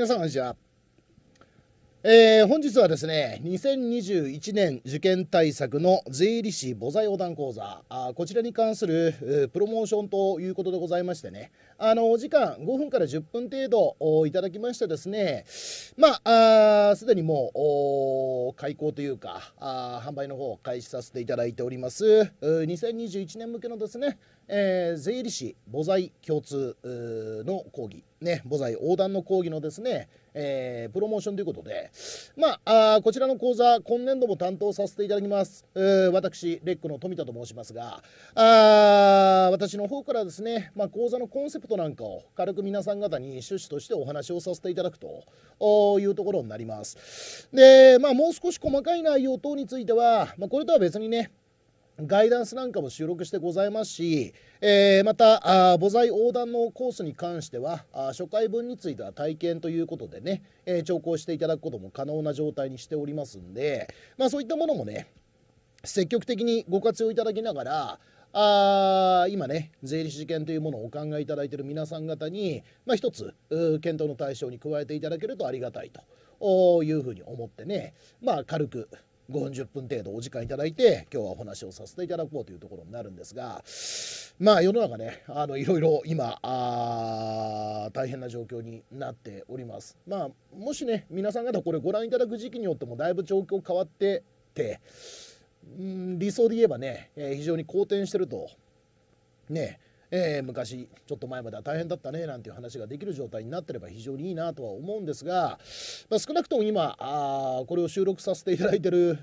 皆さんこんにちは。えー、本日はですね、2021年受験対策の税理士母財横断講座あ、こちらに関するプロモーションということでございましてね、あの、お時間5分から10分程度いただきましてですね、まあ、すでにもう、開講というかあ、販売の方を開始させていただいております、2021年向けのですね、えー、税理士母材共通の講義、ね、母材横断の講義のですね、えー、プロモーションということで、まあ、あこちらの講座、今年度も担当させていただきます、私、レックの富田と申しますが、あ私の方からですね、まあ、講座のコンセプトなんかを軽く皆さん方に趣旨としてお話をさせていただくというところになります。で、まあ、もう少し細かい内容等については、まあ、これとは別にね、ガイダンスなんかも収録してございますし、えー、また、あ母材横断のコースに関しては、あ初回分については体験ということでね、えー、調校していただくことも可能な状態にしておりますんで、まあそういったものもね、積極的にご活用いただきながら、あ今ね税理士事件というものをお考えいただいている皆さん方に、まあ、一つ検討の対象に加えていただけるとありがたいというふうに思ってね、まあ、軽く5 0分程度お時間いただいて今日はお話をさせていただこうというところになるんですがまあ世の中ねあのいろいろ今あ大変な状況になっております。まあもしね皆さん方これご覧いただく時期によってもだいぶ状況変わってて、うん、理想で言えばね、えー、非常に好転してるとねえー、昔ちょっと前までは大変だったねなんていう話ができる状態になってれば非常にいいなとは思うんですが、まあ、少なくとも今あこれを収録させていただいてる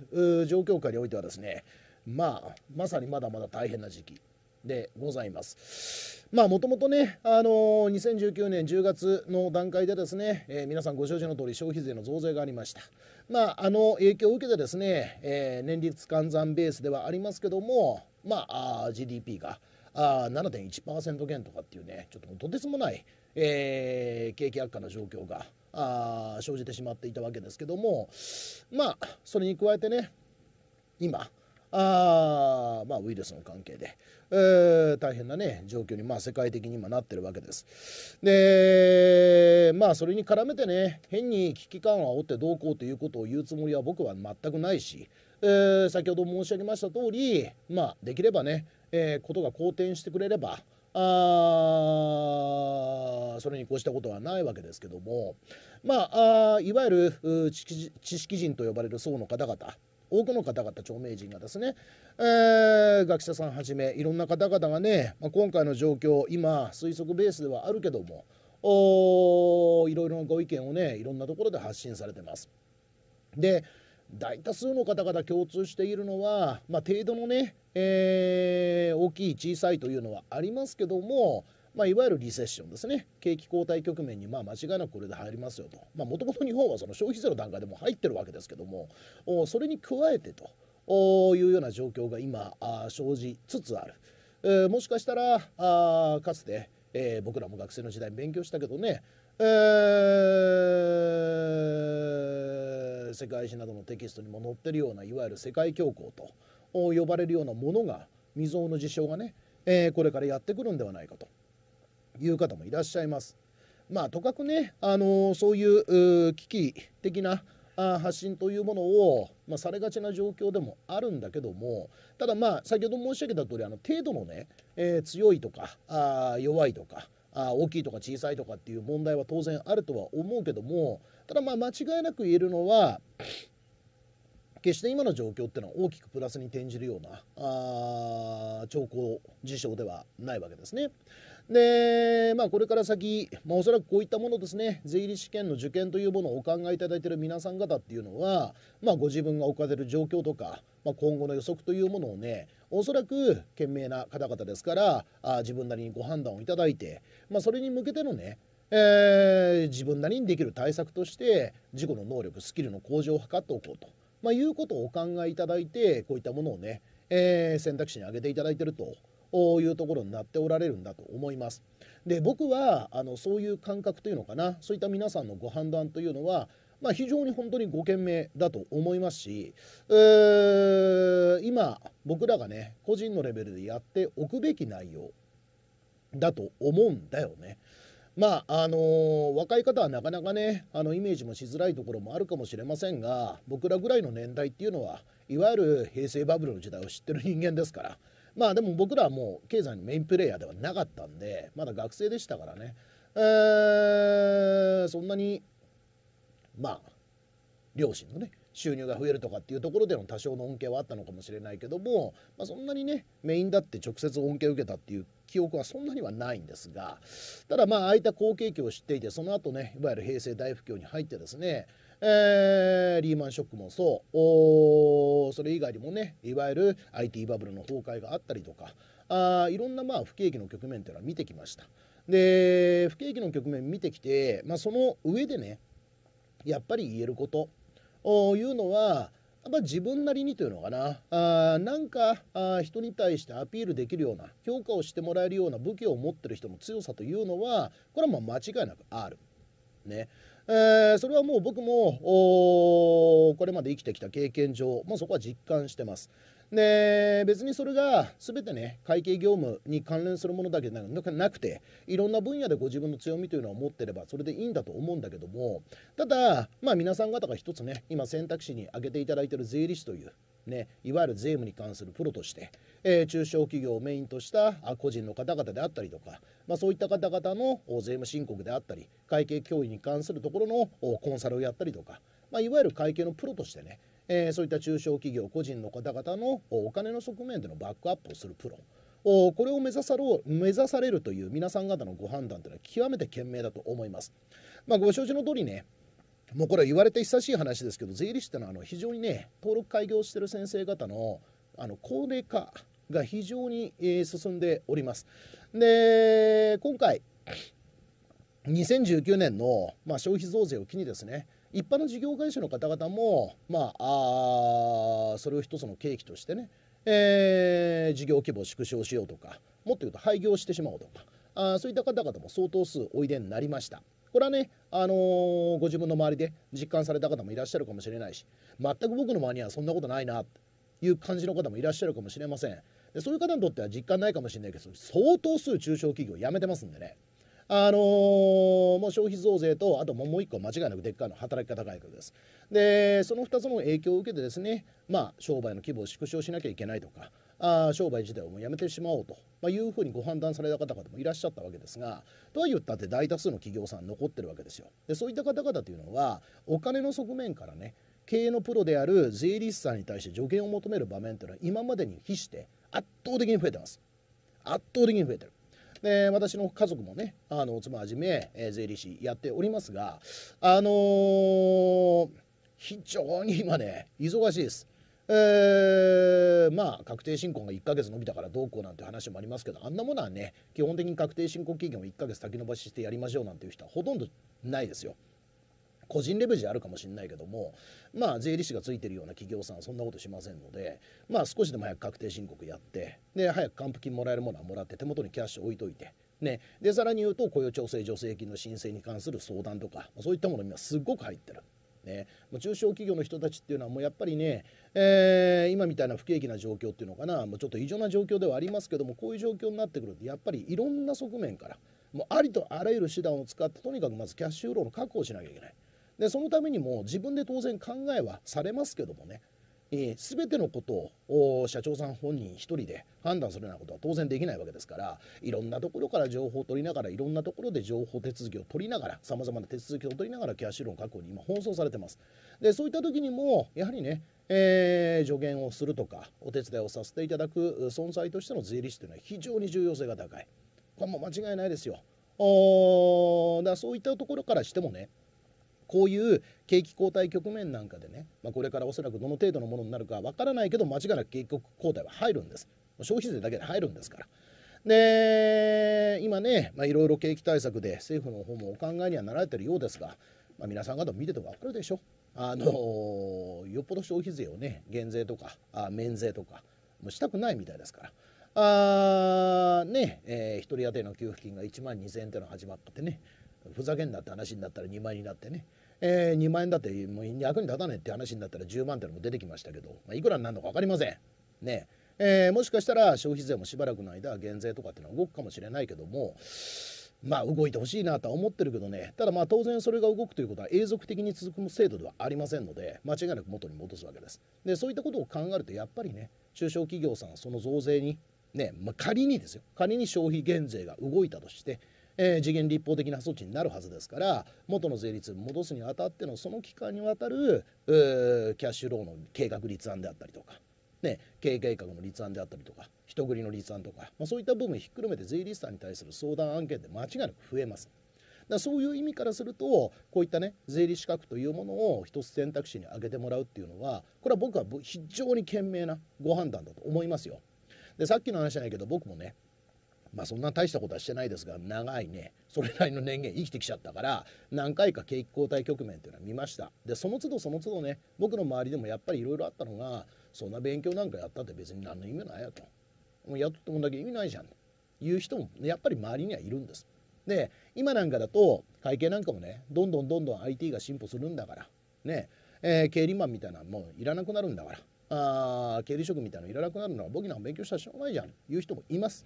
状況下においてはですねまあまさにまだまだ大変な時期でございます。まあもともとね、あのー、2019年10月の段階でですね、えー、皆さんご承知の通り消費税の増税がありました。まああの影響を受けてですね、えー、年率換算ベースではありますけども、まあ GDP が。あ7.1%減とかっていうねちょっととてつもない、えー、景気悪化の状況があ生じてしまっていたわけですけどもまあそれに加えてね今あまあ、ウイルスの関係で、えー、大変な、ね、状況に、まあ、世界的に今なってるわけです。でまあそれに絡めてね変に危機感を煽ってどうこうということを言うつもりは僕は全くないし、えー、先ほど申し上げました通りまあできればね、えー、ことが好転してくれればあそれに越したことはないわけですけども、まあ、あいわゆる知識人と呼ばれる層の方々多くの方々著名人がですね、えー、学者さんはじめいろんな方々がね、まあ、今回の状況今推測ベースではあるけどもおいろいろなご意見をねいろんなところで発信されてます。で大多数の方々共通しているのは、まあ、程度のねえー、大きい小さいというのはありますけども、まあ、いわゆるリセッションですね景気後退局面にまあ間違いなくこれで入りますよともともと日本はその消費税の段階でも入ってるわけですけどもそれに加えてというような状況が今生じつつある、えー、もしかしたらあかつて、えー、僕らも学生の時代勉強したけどねえー、世界史などのテキストにも載ってるようないわゆる世界恐慌と呼ばれるようなものが未曾有の事象がね、えー、これからやってくるんではないかという方もいらっしゃいます。まあ、とかくね、あのー、そういう危機的なあ発信というものを、まあ、されがちな状況でもあるんだけどもただまあ先ほど申し上げた通りあり程度のね、えー、強いとかあ弱いとかあ大きいとか小さいとかっていう問題は当然あるとは思うけどもただまあ間違いなく言えるのは決して今の状況ってのは大きくプラスに転じるようなあ兆候事象ではないわけですね。でまあ、これから先、まあ、おそらくこういったものですね税理士試験の受験というものをお考えいただいている皆さん方っていうのは、まあ、ご自分が置かれる状況とか、まあ、今後の予測というものをねおそらく賢明な方々ですからあ自分なりにご判断をいただいて、まあ、それに向けてのねえー、自分なりにできる対策として事故の能力スキルの向上を図っておこうとまあ、いうことをお考えいただいてこういったものをね、えー、選択肢に挙げていただいてるというところになっておられるんだと思います。で僕はあのそういう感覚というのかなそういった皆さんのご判断というのは、まあ、非常に本当にご賢明だと思いますし、えー、今僕らがね個人のレベルでやっておくべき内容だと思うんだよね。まああのー、若い方はなかなかねあのイメージもしづらいところもあるかもしれませんが僕らぐらいの年代っていうのはいわゆる平成バブルの時代を知ってる人間ですからまあでも僕らはもう経済のメインプレーヤーではなかったんでまだ学生でしたからね、えー、そんなにまあ両親のね収入が増えるとかっていうところでの多少の恩恵はあったのかもしれないけども、まあ、そんなにねメインだって直接恩恵を受けたっていう記憶はそんなにはないんですがただまあああいった好景気を知っていてその後ねいわゆる平成大不況に入ってですねえー、リーマンショックもそうそれ以外にもねいわゆる IT バブルの崩壊があったりとかあいろんなまあ不景気の局面っていうのは見てきましたで不景気の局面見てきて、まあ、その上でねやっぱり言えるこというのはやっぱ自分なりにというのかなあなんかあ人に対してアピールできるような評価をしてもらえるような武器を持ってる人の強さというのはこれはまあ間違いなくある。ねえー、それはもう僕もこれまで生きてきた経験上、まあ、そこは実感してます。で別にそれが全てね会計業務に関連するものだけじゃなくていろんな分野でご自分の強みというのを持ってればそれでいいんだと思うんだけどもただまあ皆さん方が一つね今選択肢に挙げていただいている税理士というね、いわゆる税務に関するプロとして、えー、中小企業をメインとした個人の方々であったりとか、まあ、そういった方々の税務申告であったり会計教員に関するところのコンサルをやったりとか、まあ、いわゆる会計のプロとしてねえー、そういった中小企業個人の方々のお金の側面でのバックアップをするプロこれを目指さろう目指されるという皆さん方のご判断というのは極めて賢明だと思います。まあ、ご承知の通りねもうこれは言われて久しい話ですけど税理士ってのはあの非常にね登録開業している先生方のあの高齢化が非常に、えー、進んでおります。で今回2019年の、まあ、消費増税を機にですね一般の事業会社の方々も、まあ、あそれを一つの契機としてね、えー、事業規模を縮小しようとかもっと言うと廃業してしまおうとかあそういった方々も相当数おいでになりました。これはね、あのー、ご自分の周りで実感された方もいらっしゃるかもしれないし全く僕の周りにはそんなことないなっていう感じの方もいらっしゃるかもしれませんでそういう方にとっては実感ないかもしれないけど相当数中小企業辞めてますんでねあのー、もう消費増税とあともう1個間違いなくでっかいの働き方改革ですでその2つの影響を受けてですねまあ商売の規模を縮小しなきゃいけないとかあ商売自体をもうやめてしまおうと、まいうふうにご判断された方々もいらっしゃったわけですがとは言ったって大多数の企業さん残ってるわけですよでそういった方々というのはお金の側面からね経営のプロである税理士さんに対して助言を求める場面というのは今までに比して圧倒的に増えてます圧倒的に増えてるで私の家族もねあの妻はじめ、えー、税理士やっておりますがあのー、非常に今ね忙しいです。えー、まあ確定申告が1ヶ月延びたからどうこうなんて話もありますけどあんなものはね基本的に確定申告期限を1ヶ月先延ばししてやりましょうなんていう人はほとんどないですよ。個人レベルあるかもしれないけどもまあ税理士がついてるような企業さんはそんなことしませんのでまあ少しでも早く確定申告やってで早く還付金もらえるものはもらって手元にキャッシュ置いといて。ね、でさらに言うと雇用調整助成金の申請に関する相談とかそういったものにはすっごく入ってるね、もう中小企業の人たちっていうのはもうやっぱりね、えー、今みたいな不景気な状況っていうのかなもうちょっと異常な状況ではありますけどもこういう状況になってくるとやっぱりいろんな側面からもうありとあらゆる手段を使ってとにかくまずキャッシュフローの確保をしなきゃいけない。でそのためにも自分で当然考えはされますけどもね、えー、全てのことを社長さん本人一人で判断するようなことは当然できないわけですからいろんなところから情報を取りながらいろんなところで情報手続きを取りながらさまざまな手続きを取りながらキャッシュローン確保に今奔走されてますでそういった時にもやはりねえー、助言をするとかお手伝いをさせていただく存在としての税理士というのは非常に重要性が高いこれも間違いないですよおだそういったところからしてもねこういう景気後退局面なんかでね、まあ、これからおそらくどの程度のものになるかわからないけど間違いなく景気後退は入るんです消費税だけで入るんですから。で今ねいろいろ景気対策で政府の方もお考えにはなられてるようですが、まあ、皆さん方見てて分かるでしょあのよっぽど消費税をね減税とかあ免税とかもしたくないみたいですから。あねえー、1人当たりの給付金が1万2000円というのが始まってねふざけんなって話になったら2万円になってねえー、2万円だってもう役に立たないって話になったら10万ってのも出てきましたけど、まあ、いくらになるのか分かりません。ねえー、もしかしたら消費税もしばらくの間減税とかっていうのは動くかもしれないけどもまあ動いてほしいなとは思ってるけどねただまあ当然それが動くということは永続的に続く制度ではありませんので間違いなく元に戻すわけですでそういったことを考えるとやっぱりね中小企業さんはその増税にね、まあ、仮にですよ仮に消費減税が動いたとしてえー、次元立法的な措置になるはずですから元の税率戻すにあたってのその期間にわたるキャッシュローの計画立案であったりとか。ね、経営計画の立案であったりとか人繰りの立案とか、まあ、そういった部分ひっくるめて税理士さんに対する相談案件で間違いなく増えます。だそういう意味からするとこういったね税理資格というものを一つ選択肢に挙げてもらうっていうのはこれは僕は非常に賢明なご判断だと思いますよ。でさっきの話じゃないけど僕もねまあそんな大したことはしてないですが長いねそれなりの年限生きてきちゃったから何回か景気後退局面っていうのは見ましたでその都度その都度ね僕の周りでもやっぱりいろいろあったのがそんな勉強なんかやったって別に何の意味ないやともうやっとったもんだけ意味ないじゃんという人もやっぱり周りにはいるんですで今なんかだと会計なんかもねどんどんどんどん IT が進歩するんだからねえー、経理マンみたいなもういらなくなるんだからあ経理職みたいなのいらなくなるのは僕なんか勉強したらしょうがないじゃんという人もいます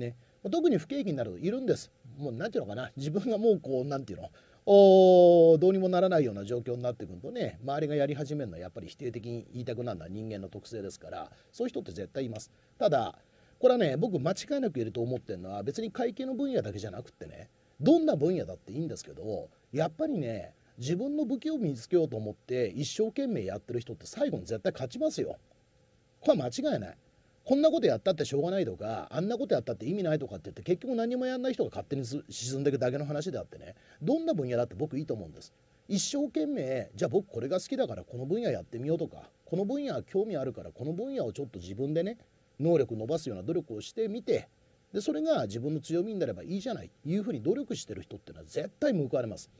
ね、特に不景気になるといるんですもう何ていうのかな自分がもうこう何ていうのおどうにもならないような状況になってくるとね周りがやり始めるのはやっぱり否定的に言いたくなるのは人間の特性ですからそういう人って絶対いますただこれはね僕間違いなくいると思ってるのは別に会計の分野だけじゃなくってねどんな分野だっていいんですけどやっぱりね自分の武器を身につけようと思って一生懸命やってる人って最後に絶対勝ちますよこれは間違いないこんなことやったってしょうがないとかあんなことやったって意味ないとかって言って結局何もやんない人が勝手に沈んでいくだけの話であってねどんな分野だって僕いいと思うんです。一生懸命じゃあ僕これが好きだからこの分野やってみようとかこの分野は興味あるからこの分野をちょっと自分でね能力伸ばすような努力をしてみてでそれが自分の強みになればいいじゃないいうふうに努力してる人っていうのは絶対報われます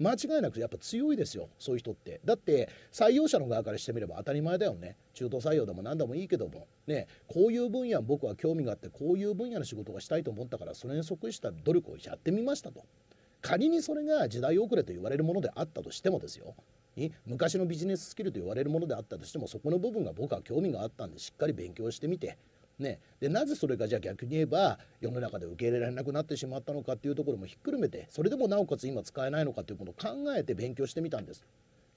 間違いなくやっぱ強いですよそういう人ってだって採用者の側からしてみれば当たり前だよね中途採用でも何でもいいけどもねこういう分野僕は興味があってこういう分野の仕事がしたいと思ったからそれに即した努力をやってみましたと仮にそれが時代遅れと言われるものであったとしてもですよ昔のビジネススキルと言われるものであったとしてもそこの部分が僕は興味があったんでしっかり勉強してみてね、でなぜそれがじゃあ逆に言えば世の中で受け入れられなくなってしまったのかっていうところもひっくるめてそれでもなおかつ今使えないのかっていうことを考えて勉強してみたんです。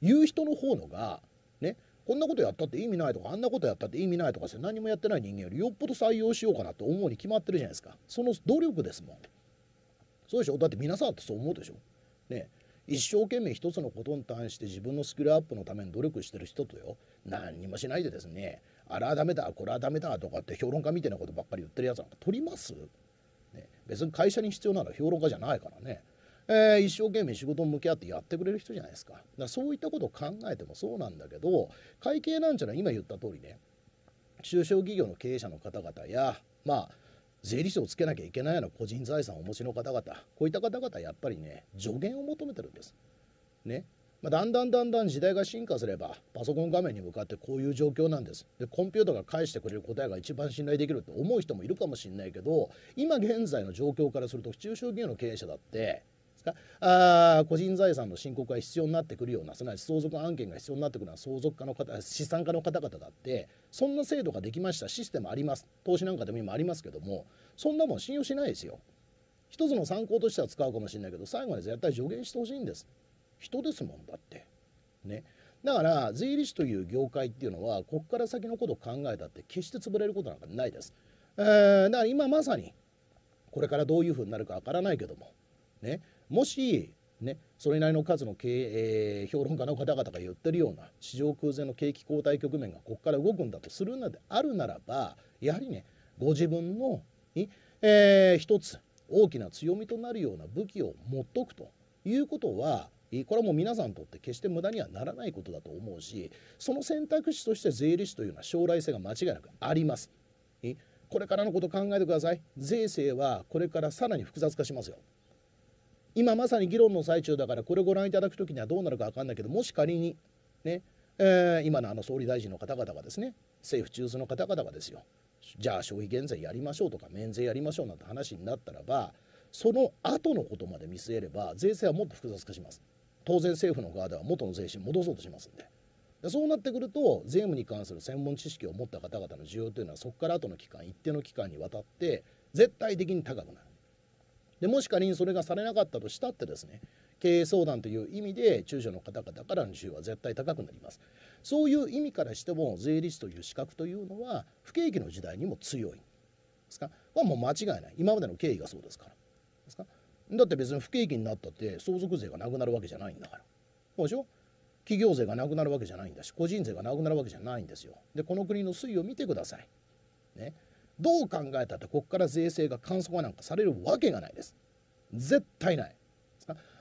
いう人の方のが、ね、こんなことやったって意味ないとかあんなことやったって意味ないとかして何もやってない人間よりよっぽど採用しようかなって思うに決まってるじゃないですかその努力ですもんそうでしょだって皆さんってそう思うでしょね一生懸命一つのことに対して自分のスキルアップのために努力してる人とよ何にもしないでですねあらはダメだこれはダメだとかって評論家みたいなことばっかり言ってるやつなんか取ります、ね、別に会社に必要なのは評論家じゃないからね、えー、一生懸命仕事に向き合ってやってくれる人じゃないですかだからそういったことを考えてもそうなんだけど会計なんちゃら今言った通りね中小企業の経営者の方々やまあ税理士をつけなきゃいけないような個人財産をお持ちの方々こういった方々やっぱりね助言を求めてるんです。ね、まあ、だんだんだんだん時代が進化すればパソコン画面に向かってこういう状況なんですでコンピューターが返してくれる答えが一番信頼できるって思う人もいるかもしれないけど今現在の状況からすると中小企業の経営者だってあ個人財産の申告が必要になってくるようなすなわち相続案件が必要になってくるような相続家の方資産家の方々だってそんな制度ができましたシステムあります投資なんかでも今ありますけどもそんなもん信用しないですよ一つの参考としては使うかもしれないけど最後まで絶対助言してほしいんです人ですもんだってねだから税理士という業界っていうのはここから先のことを考えたって決して潰れることなんかないです、えー、だから今まさにこれからどういうふうになるかわからないけどもねもしね、それなりの数の経、えー、評論家の方々が言ってるような市場空前の景気後退局面がここから動くんだとするのであるならばやはりねご自分のに、えー、一つ大きな強みとなるような武器を持っとくということはこれはもう皆さんにとって決して無駄にはならないことだと思うしその選択肢として税理士というのは将来性が間違いなくありますこれからのことを考えてください税制はこれからさらに複雑化しますよ今まさに議論の最中だからこれをご覧いただく時にはどうなるか分かんないけどもし仮にね、えー、今のあの総理大臣の方々がですね政府中枢の方々がですよじゃあ消費減税やりましょうとか免税やりましょうなんて話になったらばその後のことまで見据えれば税制はもっと複雑化します。当然政府の側では元の税収戻そうとしますんででそうなってくると税務に関する専門知識を持った方々の需要というのはそこから後の期間一定の期間にわたって絶対的に高くなるでもし仮にそれがされなかったとしたってですね経営相談という意味で中小の方々からの要は絶対高くなりますそういう意味からしても税理士という資格というのは不景気の時代にも強いですかこれはもう間違いない今までの経緯がそうですからですかだって別に不景気になったって相続税がなくなるわけじゃないんだからそうでしょ企業税がなくなるわけじゃないんだし個人税がなくなるわけじゃないんですよでこの国の推移を見てくださいねどう考えたってここから税制が簡素化なんかされるわけがないです絶対ない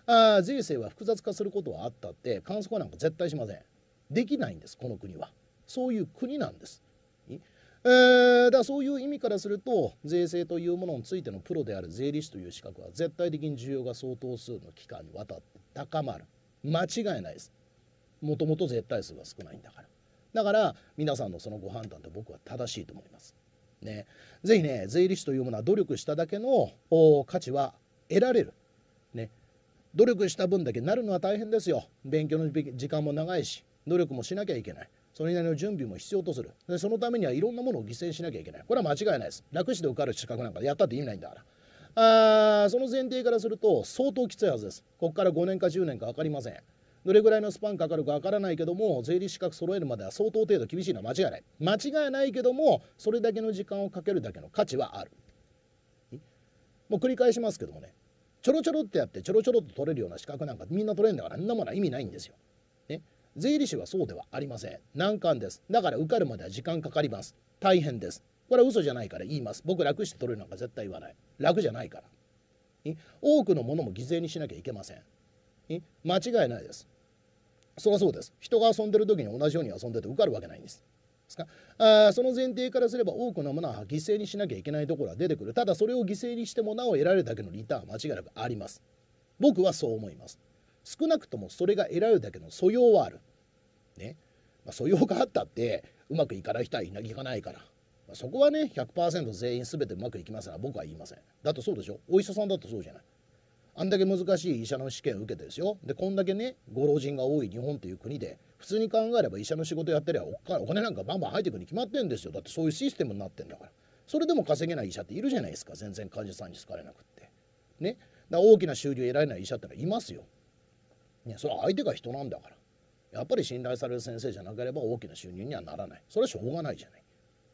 あ税制は複雑化することはあったって簡素化なんか絶対しませんできないんですこの国はそういう国なんですえー、だそういう意味からすると税制というものについてのプロである税理士という資格は絶対的に需要が相当数の期間にわたって高まる間違いないですもともと絶対数が少ないんだからだから皆さんのそのご判断って僕は正しいと思いますね是非ね税理士というものは努力しただけの価値は得られるね努力した分だけなるのは大変ですよ勉強の時間も長いし努力もしなきゃいけないそれなりの準備も必要とするでそのためにはいろんなものを犠牲しなきゃいけないこれは間違いないです楽して受かる資格なんかやったって意味ないんだからあその前提からすると相当きついはずですここから5年か10年か分かりませんどれぐらいのスパンかかるか分からないけども税理士資格揃えるまでは相当程度厳しいのは間違いない間違いないけどもそれだけの時間をかけるだけの価値はあるもう繰り返しますけどもねちょろちょろってやってちょろちょろっと取れるような資格なんかみんな取れるんだからあんなものは意味ないんですよ税理士はそうではありません難関ですだから受かるまでは時間かかります大変ですこれは嘘じゃないから言います僕楽して取るなんか絶対言わない楽じゃないから多くのものも犠牲にしなきゃいけません間違いないですそりゃそうです人が遊んでる時に同じように遊んでて受かるわけないんですですかあその前提からすれば多くのものは犠牲にしなきゃいけないところは出てくるただそれを犠牲にしてもなお得られるだけのリターンは間違いなくあります僕はそう思います少なくともそれが得られるだけの素養はあるね、まあ、素養があったってうまくいかない人はいかないから、まあ、そこはね100%全員全てうまくいきますが僕は言いませんだってそうでしょお医者さんだってそうじゃないあんだけ難しい医者の試験受けてですよでこんだけねご老人が多い日本という国で普通に考えれば医者の仕事やってりゃお金なんかバンバン入ってくるに決まってんですよだってそういうシステムになってんだからそれでも稼げない医者っているじゃないですか全然患者さんに好かれなくってねだ大きな収入を得られない医者ってのはいますよ、ね、それは相手が人なんだからやっぱり信頼される先生じゃなければ大きな収入にはならないそれはしょうがないじゃない。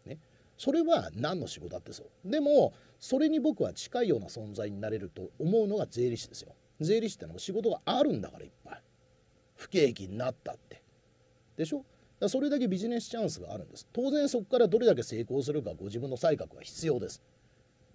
ね、それは何の仕事だってそうでもそれに僕は近いような存在になれると思うのが税理士ですよ税理士ってのは仕事があるんだからいっぱい不景気になったってでしょだそれだけビジネスチャンスがあるんです当然そこからどれだけ成功するかご自分の才覚は必要です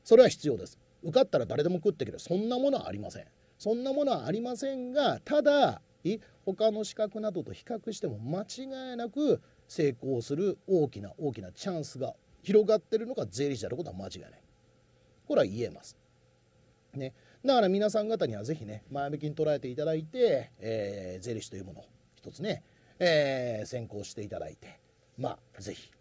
それは必要です受かったら誰でも食ってくれるそんなものはありませんそんなものはありませんがただ時他の資格などと比較しても間違いなく成功する大きな大きなチャンスが広がってるのが税理士であることは間違いないこれは言えます、ね、だから皆さん方にはぜひね前向きに捉えていただいて、えー、税理士というものを一つね、えー、先行していただいてまあぜひ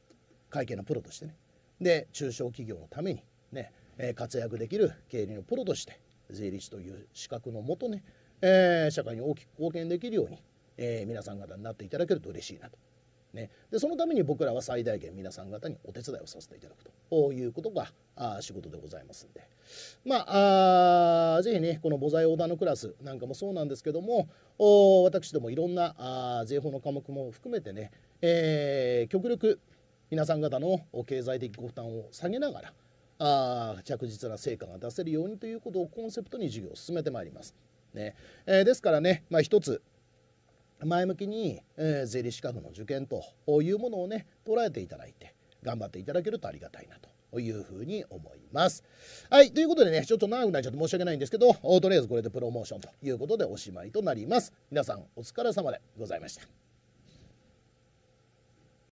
会計のプロとしてねで中小企業のためにね活躍できる経理のプロとして税理士という資格のもとねえー、社会に大きく貢献できるように、えー、皆さん方になっていただけると嬉しいなと。ね、でそのために僕らは最大限皆さん方にお手伝いをさせていただくということがあ仕事でございますんでまああぜひねこの母材横断のクラスなんかもそうなんですけどもお私どもいろんなあ税法の科目も含めてね、えー、極力皆さん方の経済的ご負担を下げながらあ着実な成果が出せるようにということをコンセプトに授業を進めてまいります。ね。えー、ですからね、まあ、一つ前向きに、えー、税理士資格の受験というものをね捉えていただいて頑張っていただけるとありがたいなと。いうふうに思います。はい。ということでね、ちょっと長くなっちゃって申し訳ないんですけど、とりあえずこれでプロモーションということでおしまいとなります。皆さんお疲れ様でございました。